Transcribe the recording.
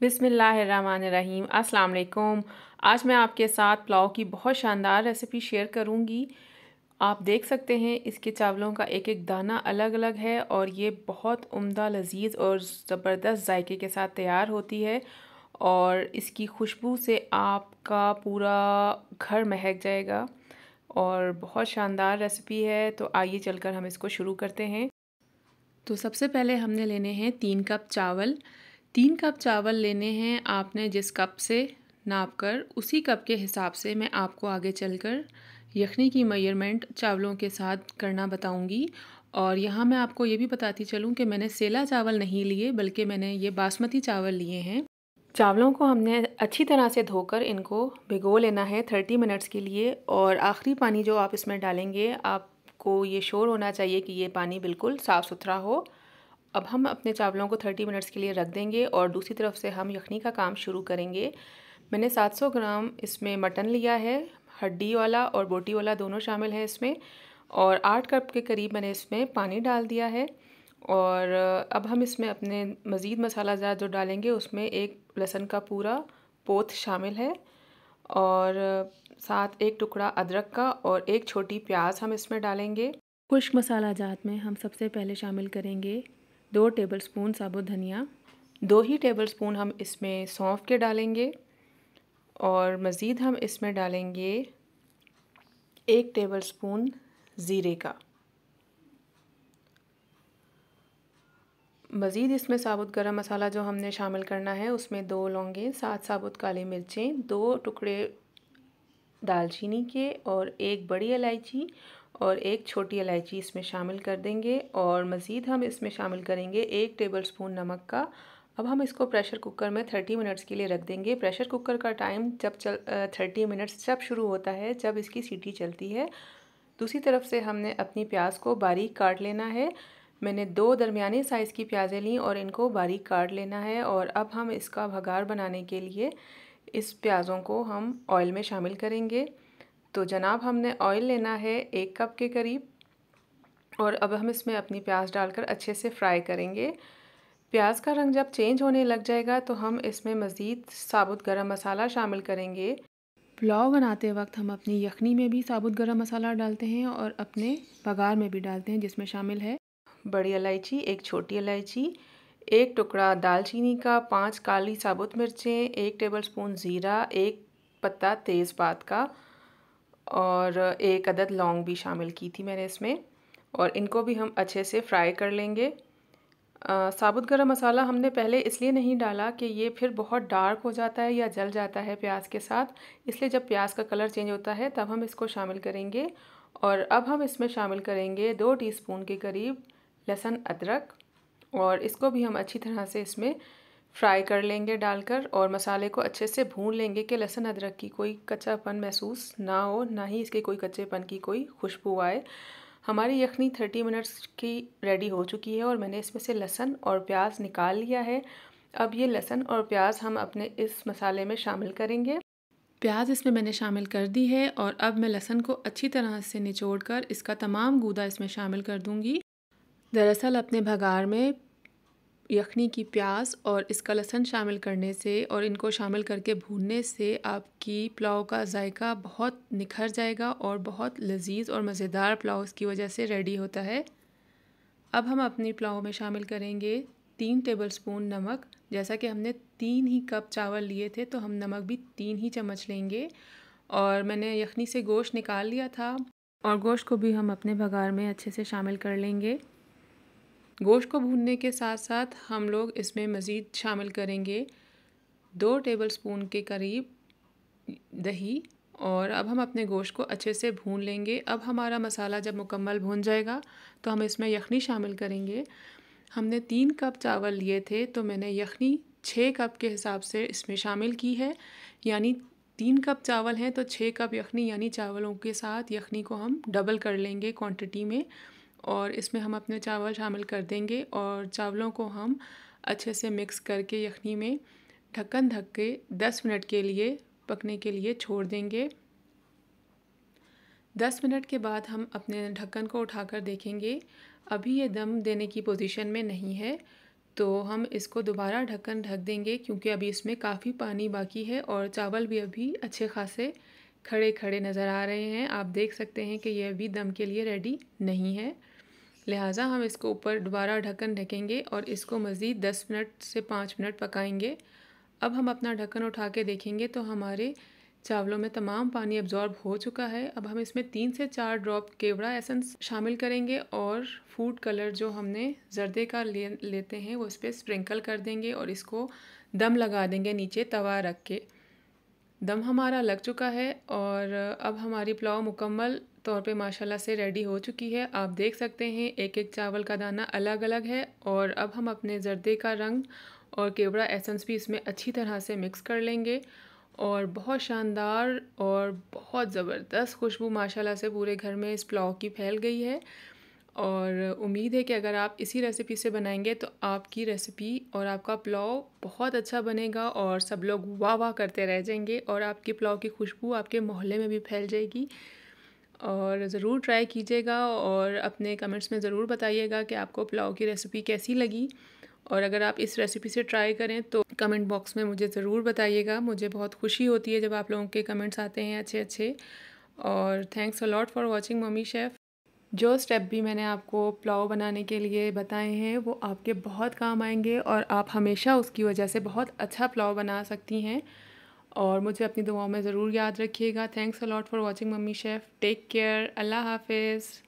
बिसमीम् अस्सलाम आज मैं आपके साथ पुलाव की बहुत शानदार रेसिपी शेयर करूंगी आप देख सकते हैं इसके चावलों का एक एक दाना अलग अलग है और ये बहुत उम्दा लजीज और ज़बरदस्त जायके के साथ तैयार होती है और इसकी खुशबू से आपका पूरा घर महक जाएगा और बहुत शानदार रेसिपी है तो आइए चलकर हम इसको शुरू करते हैं तो सबसे पहले हमने लेने हैं तीन कप चावल तीन कप चावल लेने हैं आपने जिस कप से नाप कर उसी कप के हिसाब से मैं आपको आगे चलकर यखनी की मयरमेंट चावलों के साथ करना बताऊंगी और यहाँ मैं आपको ये भी बताती चलूँ कि मैंने सेला चावल नहीं लिए बल्कि मैंने ये बासमती चावल लिए हैं चावलों को हमने अच्छी तरह से धोकर इनको भिगो लेना है थर्टी मिनट्स के लिए और आखिरी पानी जो आप इसमें डालेंगे आपको ये शोर होना चाहिए कि ये पानी बिल्कुल साफ़ सुथरा हो अब हम अपने चावलों को 30 मिनट्स के लिए रख देंगे और दूसरी तरफ से हम यखनी का काम शुरू करेंगे मैंने 700 ग्राम इसमें मटन लिया है हड्डी वाला और बोटी वाला दोनों शामिल है इसमें और आठ कप के करीब मैंने इसमें पानी डाल दिया है और अब हम इसमें अपने मज़ीद मसाला ज़्यादा जो डालेंगे उसमें एक लहसुन का पूरा पोथ शामिल है और साथ एक टुकड़ा अदरक का और एक छोटी प्याज हम इसमें डालेंगे खुश्क मसाला जात में हम सबसे पहले शामिल करेंगे दो टेबलस्पून साबुत धनिया दो ही टेबलस्पून हम इसमें सौंफ के डालेंगे और मज़ीद हम इसमें डालेंगे एक टेबलस्पून ज़ीरे का मज़ीद इसमें साबुत गरम मसाला जो हमने शामिल करना है उसमें दो लौंगे सात साबुत काली मिर्चें दो टुकड़े दालचीनी के और एक बड़ी इलायची और एक छोटी इलायची इसमें शामिल कर देंगे और मज़ीद हम इसमें शामिल करेंगे एक टेबल स्पून नमक का अब हम इसको प्रेशर कुकर में थर्टी मिनट्स के लिए रख देंगे प्रेशर कुकर का टाइम जब चल थर्टी मिनट्स जब शुरू होता है जब इसकी सीटी चलती है दूसरी तरफ से हमने अपनी प्याज को बारीक काट लेना है मैंने दो दरमिया साइज़ की प्याज़ें ली और इनको बारीक काट लेना है और अब हम इसका भगार बनाने के लिए इस प्याज़ों को हम ऑयल में शामिल करेंगे तो जनाब हमने ऑयल लेना है एक कप के करीब और अब हम इसमें अपनी प्याज डालकर अच्छे से फ्राई करेंगे प्याज का रंग जब चेंज होने लग जाएगा तो हम इसमें मज़ीद साबुत गरम मसाला शामिल करेंगे पुलाव बनाते वक्त हम अपनी यखनी में भी साबुत गरम मसाला डालते हैं और अपने बघार में भी डालते हैं जिसमें शामिल है बड़ी इलायची एक छोटी इलायची एक टुकड़ा दालचीनी का पाँच काली साबुत मिर्चें एक स्पून ज़ीरा एक पत्ता तेज़पात का और एक अदद लौंग भी शामिल की थी मैंने इसमें और इनको भी हम अच्छे से फ्राई कर लेंगे आ, साबुत गरम मसाला हमने पहले इसलिए नहीं डाला कि ये फिर बहुत डार्क हो जाता है या जल जाता है प्याज के साथ इसलिए जब प्याज का कलर चेंज होता है तब हम इसको शामिल करेंगे और अब हम इसमें शामिल करेंगे दो टीस्पून के करीब लहसुन अदरक और इसको भी हम अच्छी तरह से इसमें फ्राई कर लेंगे डालकर और मसाले को अच्छे से भून लेंगे कि लहसुन अदरक की कोई कच्चापन महसूस ना हो ना ही इसके कोई कच्चेपन की कोई खुशबू आए हमारी यखनी थर्टी मिनट्स की रेडी हो चुकी है और मैंने इसमें से लहसुन और प्याज निकाल लिया है अब ये लहसुन और प्याज हम अपने इस मसाले में शामिल करेंगे प्याज इसमें मैंने शामिल कर दी है और अब मैं लहसुन को अच्छी तरह से निचोड़ कर इसका तमाम गूदा इसमें शामिल कर दूंगी दरअसल अपने भगार में यखनी की प्याज और इसका लहसन शामिल करने से और इनको शामिल करके भूनने से आपकी पुलाव का जायका बहुत निखर जाएगा और बहुत लजीज और मज़ेदार पुलाव इसकी वजह से रेडी होता है अब हम अपनी पुलाव में शामिल करेंगे तीन टेबल स्पून नमक जैसा कि हमने तीन ही कप चावल लिए थे तो हम नमक भी तीन ही चम्मच लेंगे और मैंने यखनी से गोश्त निकाल लिया था और गोश्त को भी हम अपने भगार में अच्छे से शामिल कर लेंगे गोश्त को भूनने के साथ साथ हम लोग इसमें मज़ीद शामिल करेंगे दो टेबल स्पून के करीब दही और अब हम अपने गोश्त को अच्छे से भून लेंगे अब हमारा मसाला जब मुकम्मल भून जाएगा तो हम इसमें यखनी शामिल करेंगे हमने तीन कप चावल लिए थे तो मैंने यखनी छः कप के हिसाब से इसमें शामिल की है यानी तीन कप चावल हैं तो छः कप यखनी यानी चावलों के साथ यखनी को हम डबल कर लेंगे क्वांटिटी में और इसमें हम अपने चावल शामिल कर देंगे और चावलों को हम अच्छे से मिक्स करके यखनी में ढक्कन ढक के दस मिनट के लिए पकने के लिए छोड़ देंगे दस मिनट के बाद हम अपने ढक्कन को उठाकर देखेंगे अभी ये दम देने की पोजीशन में नहीं है तो हम इसको दोबारा ढक्कन ढक देंगे क्योंकि अभी इसमें काफ़ी पानी बाकी है और चावल भी अभी अच्छे खासे खड़े खड़े नज़र आ रहे हैं आप देख सकते हैं कि ये अभी दम के लिए रेडी नहीं है लिहाजा हम इसको ऊपर दोबारा ढक्कन ढकेंगे और इसको मज़ीद दस मिनट से पाँच मिनट पकाएंगे अब हम अपना ढक्कन उठा के देखेंगे तो हमारे चावलों में तमाम पानी अब्ज़ॉर्ब हो चुका है अब हम इसमें तीन से चार ड्रॉप केवड़ा एसेंस शामिल करेंगे और फूड कलर जो हमने जर्दे का ले लेते हैं वो इस पर स्प्रिंकल कर देंगे और इसको दम लगा देंगे नीचे तवा रख के दम हमारा लग चुका है और अब हमारी पुलाव मुकम्मल तौर पे माशाल्लाह से रेडी हो चुकी है आप देख सकते हैं एक एक चावल का दाना अलग अलग है और अब हम अपने जर्दे का रंग और केवड़ा एसेंस भी इसमें अच्छी तरह से मिक्स कर लेंगे और बहुत शानदार और बहुत ज़बरदस्त खुशबू माशाल्लाह से पूरे घर में इस पुलाव की फैल गई है और उम्मीद है कि अगर आप इसी रेसिपी से बनाएंगे तो आपकी रेसिपी और आपका पुलाव बहुत अच्छा बनेगा और सब लोग वाह वाह करते रह जाएंगे और आपके पुलाव की खुशबू आपके मोहल्ले में भी फैल जाएगी और ज़रूर ट्राई कीजिएगा और अपने कमेंट्स में ज़रूर बताइएगा कि आपको पुलाव की रेसिपी कैसी लगी और अगर आप इस रेसिपी से ट्राई करें तो कमेंट बॉक्स में मुझे ज़रूर बताइएगा मुझे बहुत खुशी होती है जब आप लोगों के कमेंट्स आते हैं अच्छे अच्छे और thanks a lot for watching mummy chef जो स्टेप भी मैंने आपको पुलाव बनाने के लिए बताए हैं वो आपके बहुत काम आएंगे और आप हमेशा उसकी वजह से बहुत अच्छा पुलाव बना सकती हैं और मुझे अपनी दुआओं में ज़रूर याद रखिएगा thanks a lot for watching mummy chef take care अल्लाह हाफिज़